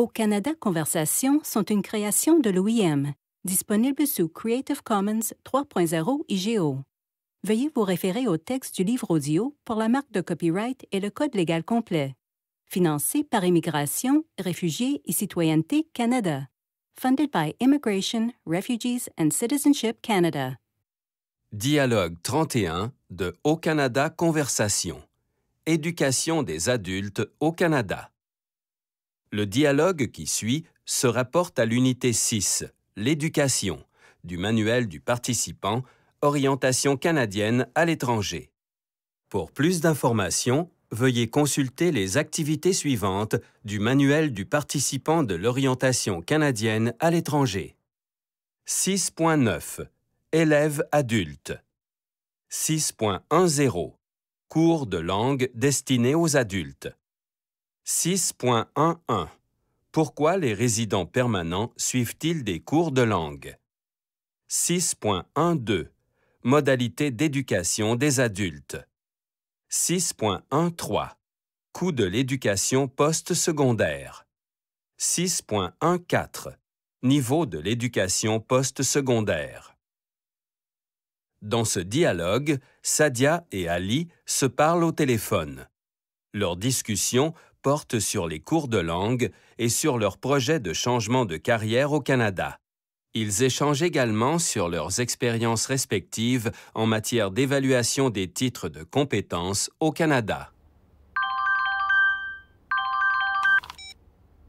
Au Canada Conversations sont une création de l'OIM, disponible sous Creative Commons 3.0 IGO. Veuillez vous référer au texte du livre audio pour la marque de copyright et le code légal complet. Financé par Immigration, Réfugiés et Citoyenneté Canada. Funded by Immigration, Refugees and Citizenship Canada. Dialogue 31 de Au Canada Conversation. Éducation des adultes au Canada. Le dialogue qui suit se rapporte à l'unité 6, l'éducation, du manuel du participant, orientation canadienne à l'étranger. Pour plus d'informations, veuillez consulter les activités suivantes du manuel du participant de l'orientation canadienne à l'étranger. 6.9 Élèves adultes 6.10 Cours de langue destinés aux adultes 6.11 Pourquoi les résidents permanents suivent-ils des cours de langue 6.12 Modalité d'éducation des adultes 6.13 Coût de l'éducation post-secondaire 6.14 Niveau de l'éducation post-secondaire Dans ce dialogue, Sadia et Ali se parlent au téléphone. Leur discussion porte sur les cours de langue et sur leurs projets de changement de carrière au Canada. Ils échangent également sur leurs expériences respectives en matière d'évaluation des titres de compétences au Canada.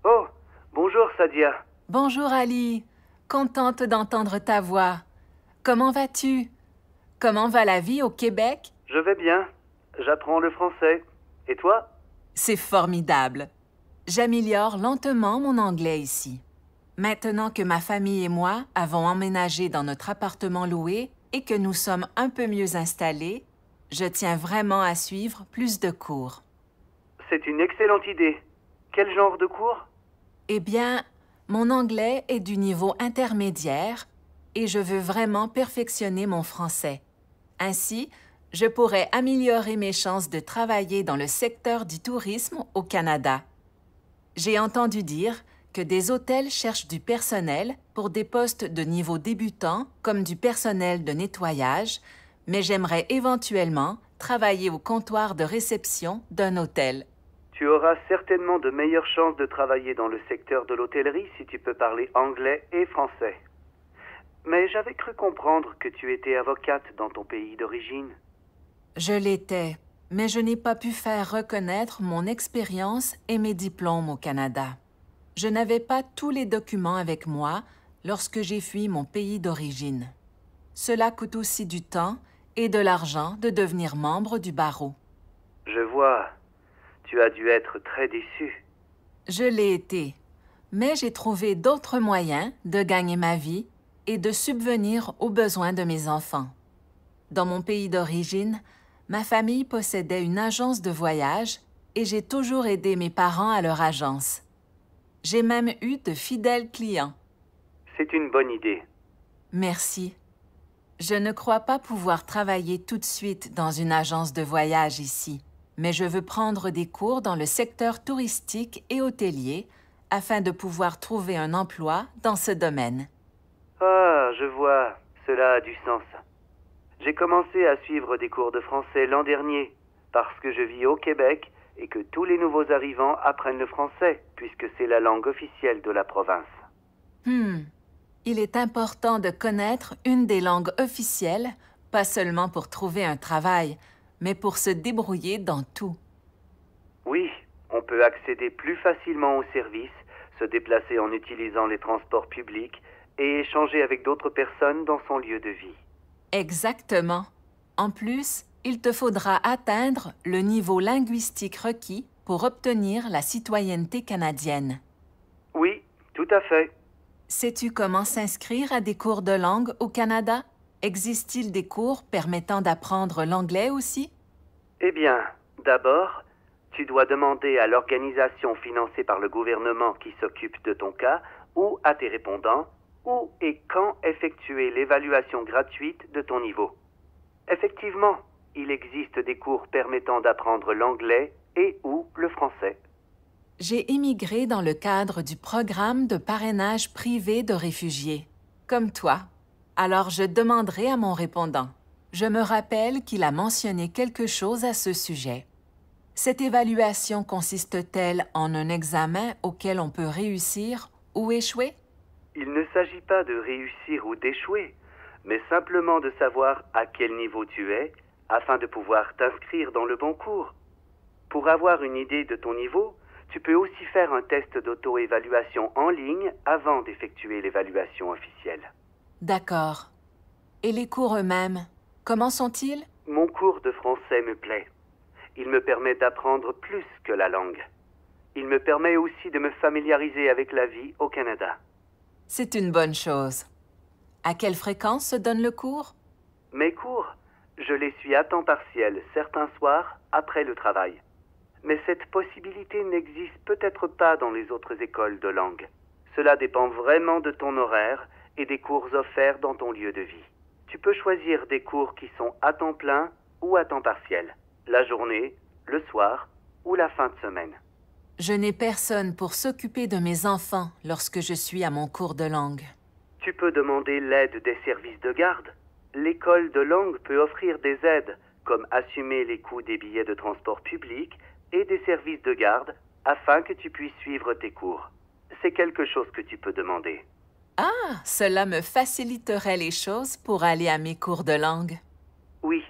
Oh, bonjour Sadia. Bonjour Ali. Contente d'entendre ta voix. Comment vas-tu Comment va la vie au Québec Je vais bien. J'apprends le français. Et toi c'est formidable. J'améliore lentement mon anglais ici. Maintenant que ma famille et moi avons emménagé dans notre appartement loué et que nous sommes un peu mieux installés, je tiens vraiment à suivre plus de cours. C'est une excellente idée. Quel genre de cours Eh bien, mon anglais est du niveau intermédiaire et je veux vraiment perfectionner mon français. Ainsi, je pourrais améliorer mes chances de travailler dans le secteur du tourisme au Canada. J'ai entendu dire que des hôtels cherchent du personnel pour des postes de niveau débutant comme du personnel de nettoyage, mais j'aimerais éventuellement travailler au comptoir de réception d'un hôtel. Tu auras certainement de meilleures chances de travailler dans le secteur de l'hôtellerie si tu peux parler anglais et français. Mais j'avais cru comprendre que tu étais avocate dans ton pays d'origine. Je l'étais, mais je n'ai pas pu faire reconnaître mon expérience et mes diplômes au Canada. Je n'avais pas tous les documents avec moi lorsque j'ai fui mon pays d'origine. Cela coûte aussi du temps et de l'argent de devenir membre du barreau. Je vois. Tu as dû être très déçu. Je l'ai été, mais j'ai trouvé d'autres moyens de gagner ma vie et de subvenir aux besoins de mes enfants. Dans mon pays d'origine, Ma famille possédait une agence de voyage et j'ai toujours aidé mes parents à leur agence. J'ai même eu de fidèles clients. C'est une bonne idée. Merci. Je ne crois pas pouvoir travailler tout de suite dans une agence de voyage ici, mais je veux prendre des cours dans le secteur touristique et hôtelier afin de pouvoir trouver un emploi dans ce domaine. Ah, je vois. Cela a du sens. J'ai commencé à suivre des cours de français l'an dernier, parce que je vis au Québec et que tous les nouveaux arrivants apprennent le français, puisque c'est la langue officielle de la province. Hmm. Il est important de connaître une des langues officielles, pas seulement pour trouver un travail, mais pour se débrouiller dans tout. Oui, on peut accéder plus facilement aux services, se déplacer en utilisant les transports publics et échanger avec d'autres personnes dans son lieu de vie. Exactement. En plus, il te faudra atteindre le niveau linguistique requis pour obtenir la citoyenneté canadienne. Oui, tout à fait. Sais-tu comment s'inscrire à des cours de langue au Canada? Existe-t-il des cours permettant d'apprendre l'anglais aussi? Eh bien, d'abord, tu dois demander à l'organisation financée par le gouvernement qui s'occupe de ton cas ou à tes répondants où et quand effectuer l'évaluation gratuite de ton niveau. Effectivement, il existe des cours permettant d'apprendre l'anglais et ou le français. J'ai émigré dans le cadre du programme de parrainage privé de réfugiés, comme toi. Alors je demanderai à mon répondant. Je me rappelle qu'il a mentionné quelque chose à ce sujet. Cette évaluation consiste-t-elle en un examen auquel on peut réussir ou échouer? Il ne s'agit pas de réussir ou d'échouer, mais simplement de savoir à quel niveau tu es afin de pouvoir t'inscrire dans le bon cours. Pour avoir une idée de ton niveau, tu peux aussi faire un test d'auto-évaluation en ligne avant d'effectuer l'évaluation officielle. D'accord. Et les cours eux-mêmes, comment sont-ils Mon cours de français me plaît. Il me permet d'apprendre plus que la langue. Il me permet aussi de me familiariser avec la vie au Canada. C'est une bonne chose. À quelle fréquence se donne le cours Mes cours, je les suis à temps partiel, certains soirs, après le travail. Mais cette possibilité n'existe peut-être pas dans les autres écoles de langue. Cela dépend vraiment de ton horaire et des cours offerts dans ton lieu de vie. Tu peux choisir des cours qui sont à temps plein ou à temps partiel, la journée, le soir ou la fin de semaine. Je n'ai personne pour s'occuper de mes enfants lorsque je suis à mon cours de langue. Tu peux demander l'aide des services de garde. L'école de langue peut offrir des aides, comme assumer les coûts des billets de transport public et des services de garde, afin que tu puisses suivre tes cours. C'est quelque chose que tu peux demander. Ah, cela me faciliterait les choses pour aller à mes cours de langue. Oui,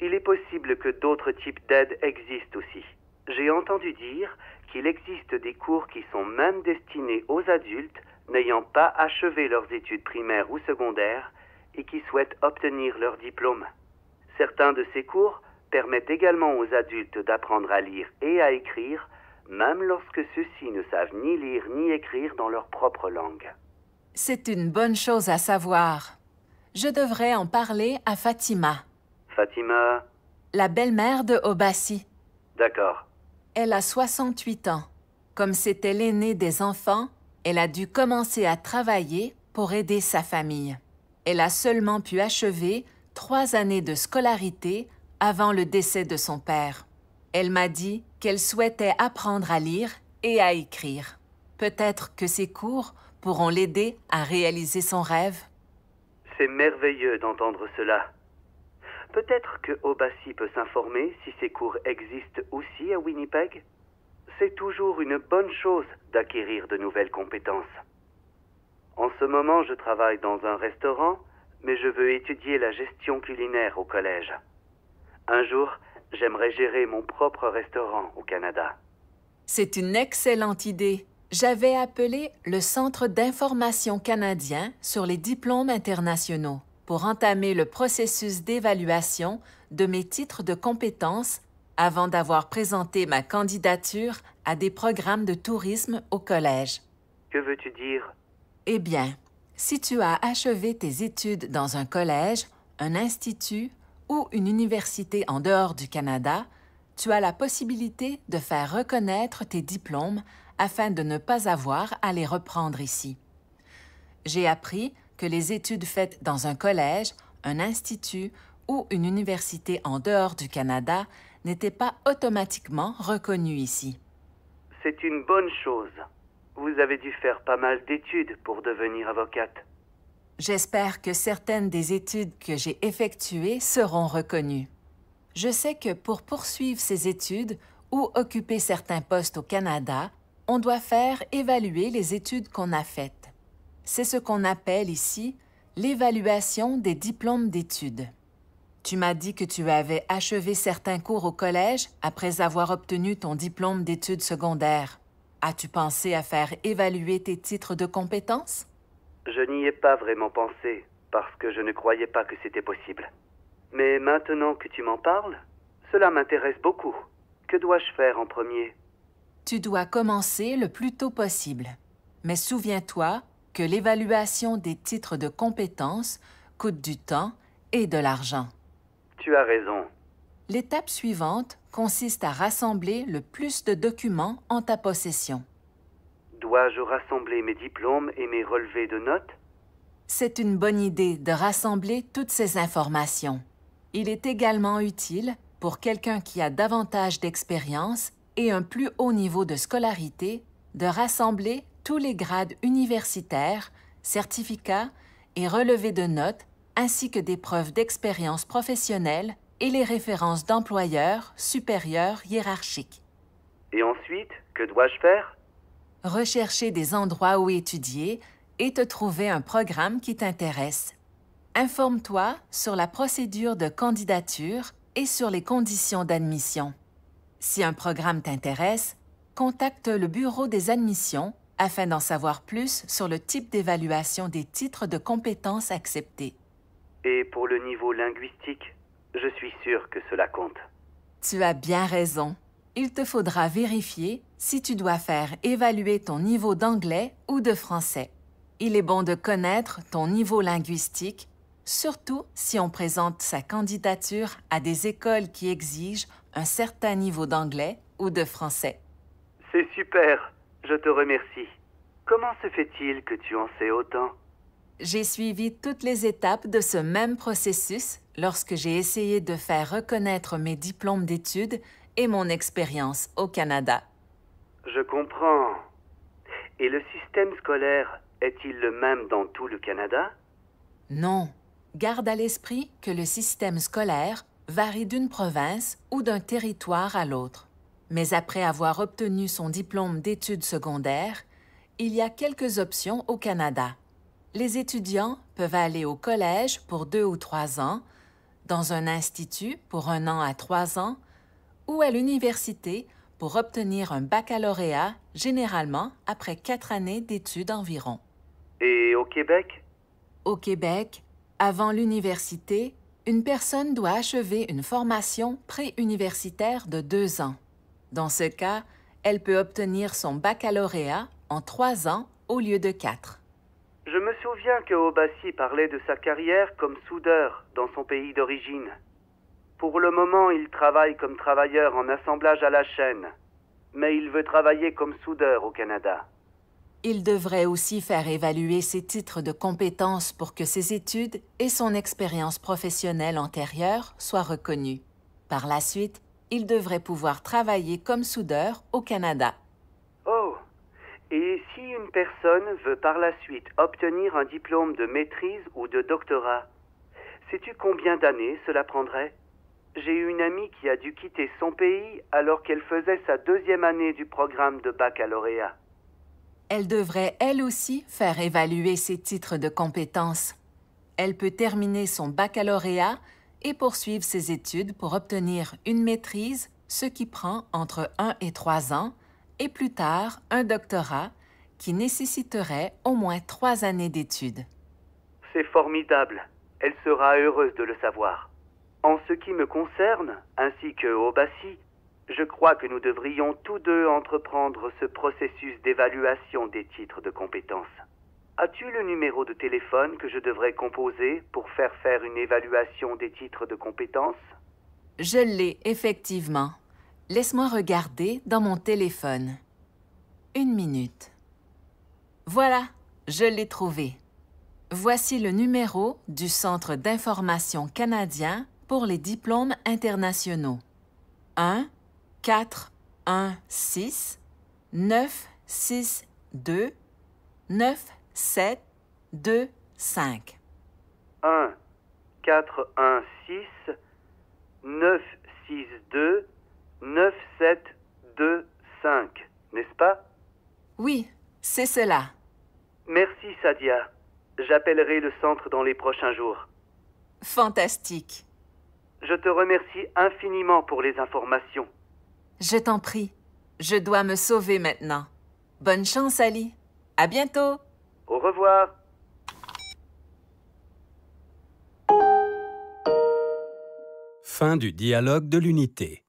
il est possible que d'autres types d'aides existent aussi. J'ai entendu dire qu'il existe des cours qui sont même destinés aux adultes n'ayant pas achevé leurs études primaires ou secondaires et qui souhaitent obtenir leur diplôme. Certains de ces cours permettent également aux adultes d'apprendre à lire et à écrire, même lorsque ceux-ci ne savent ni lire ni écrire dans leur propre langue. C'est une bonne chose à savoir. Je devrais en parler à Fatima. Fatima La belle-mère de Obassi. D'accord elle a 68 ans. Comme c'était l'aînée des enfants, elle a dû commencer à travailler pour aider sa famille. Elle a seulement pu achever trois années de scolarité avant le décès de son père. Elle m'a dit qu'elle souhaitait apprendre à lire et à écrire. Peut-être que ces cours pourront l'aider à réaliser son rêve. C'est merveilleux d'entendre cela. Peut-être que Obasi peut s'informer si ces cours existent aussi à Winnipeg C'est toujours une bonne chose d'acquérir de nouvelles compétences. En ce moment, je travaille dans un restaurant, mais je veux étudier la gestion culinaire au collège. Un jour, j'aimerais gérer mon propre restaurant au Canada. C'est une excellente idée. J'avais appelé le Centre d'information canadien sur les diplômes internationaux pour entamer le processus d'évaluation de mes titres de compétences avant d'avoir présenté ma candidature à des programmes de tourisme au collège. Que veux-tu dire? Eh bien, si tu as achevé tes études dans un collège, un institut ou une université en dehors du Canada, tu as la possibilité de faire reconnaître tes diplômes afin de ne pas avoir à les reprendre ici. J'ai appris que les études faites dans un collège, un institut ou une université en dehors du Canada n'étaient pas automatiquement reconnues ici. C'est une bonne chose. Vous avez dû faire pas mal d'études pour devenir avocate. J'espère que certaines des études que j'ai effectuées seront reconnues. Je sais que pour poursuivre ces études ou occuper certains postes au Canada, on doit faire évaluer les études qu'on a faites c'est ce qu'on appelle ici l'évaluation des diplômes d'études. Tu m'as dit que tu avais achevé certains cours au collège après avoir obtenu ton diplôme d'études secondaires. As-tu pensé à faire évaluer tes titres de compétences? Je n'y ai pas vraiment pensé, parce que je ne croyais pas que c'était possible. Mais maintenant que tu m'en parles, cela m'intéresse beaucoup. Que dois-je faire en premier Tu dois commencer le plus tôt possible. Mais souviens-toi, l'évaluation des titres de compétences coûte du temps et de l'argent. Tu as raison. L'étape suivante consiste à rassembler le plus de documents en ta possession. Dois-je rassembler mes diplômes et mes relevés de notes C'est une bonne idée de rassembler toutes ces informations. Il est également utile pour quelqu'un qui a davantage d'expérience et un plus haut niveau de scolarité de rassembler tous les grades universitaires, certificats et relevés de notes, ainsi que des preuves d'expérience professionnelle et les références d'employeurs supérieurs hiérarchiques. Et ensuite, que dois-je faire Rechercher des endroits où étudier et te trouver un programme qui t'intéresse. Informe-toi sur la procédure de candidature et sur les conditions d'admission. Si un programme t'intéresse, contacte le bureau des admissions afin d'en savoir plus sur le type d'évaluation des titres de compétences acceptés. Et pour le niveau linguistique, je suis sûr que cela compte. Tu as bien raison. Il te faudra vérifier si tu dois faire évaluer ton niveau d'anglais ou de français. Il est bon de connaître ton niveau linguistique, surtout si on présente sa candidature à des écoles qui exigent un certain niveau d'anglais ou de français. C'est super je te remercie. Comment se fait-il que tu en sais autant J'ai suivi toutes les étapes de ce même processus lorsque j'ai essayé de faire reconnaître mes diplômes d'études et mon expérience au Canada. Je comprends. Et le système scolaire est-il le même dans tout le Canada Non. Garde à l'esprit que le système scolaire varie d'une province ou d'un territoire à l'autre. Mais après avoir obtenu son diplôme d'études secondaires, il y a quelques options au Canada. Les étudiants peuvent aller au collège pour deux ou trois ans, dans un institut pour un an à trois ans, ou à l'université pour obtenir un baccalauréat, généralement après quatre années d'études environ. Et au Québec? Au Québec, avant l'université, une personne doit achever une formation préuniversitaire de deux ans. Dans ce cas, elle peut obtenir son baccalauréat en trois ans au lieu de quatre. Je me souviens que Obassi parlait de sa carrière comme soudeur dans son pays d'origine. Pour le moment, il travaille comme travailleur en assemblage à la chaîne, mais il veut travailler comme soudeur au Canada. Il devrait aussi faire évaluer ses titres de compétences pour que ses études et son expérience professionnelle antérieure soient reconnues. Par la suite, il devrait pouvoir travailler comme soudeur au Canada. Oh Et si une personne veut par la suite obtenir un diplôme de maîtrise ou de doctorat, sais-tu combien d'années cela prendrait J'ai eu une amie qui a dû quitter son pays alors qu'elle faisait sa deuxième année du programme de baccalauréat. Elle devrait elle aussi faire évaluer ses titres de compétences. Elle peut terminer son baccalauréat et poursuivre ses études pour obtenir une maîtrise, ce qui prend entre 1 et 3 ans, et plus tard un doctorat qui nécessiterait au moins 3 années d'études. C'est formidable. Elle sera heureuse de le savoir. En ce qui me concerne, ainsi que Obassi, je crois que nous devrions tous deux entreprendre ce processus d'évaluation des titres de compétences. As-tu le numéro de téléphone que je devrais composer pour faire faire une évaluation des titres de compétences Je l'ai, effectivement. Laisse-moi regarder dans mon téléphone. Une minute. Voilà, je l'ai trouvé. Voici le numéro du Centre d'information canadien pour les diplômes internationaux. 1 4 1 6 9 6 2 9 7, 2, 5. 1, 4, 1, 6, 9, 6, 2, 9, 7, 2, 5, n'est-ce pas Oui, c'est cela. Merci, Sadia. J'appellerai le centre dans les prochains jours. Fantastique. Je te remercie infiniment pour les informations. Je t'en prie. Je dois me sauver maintenant. Bonne chance, Ali. À bientôt. Au revoir. Fin du dialogue de l'unité.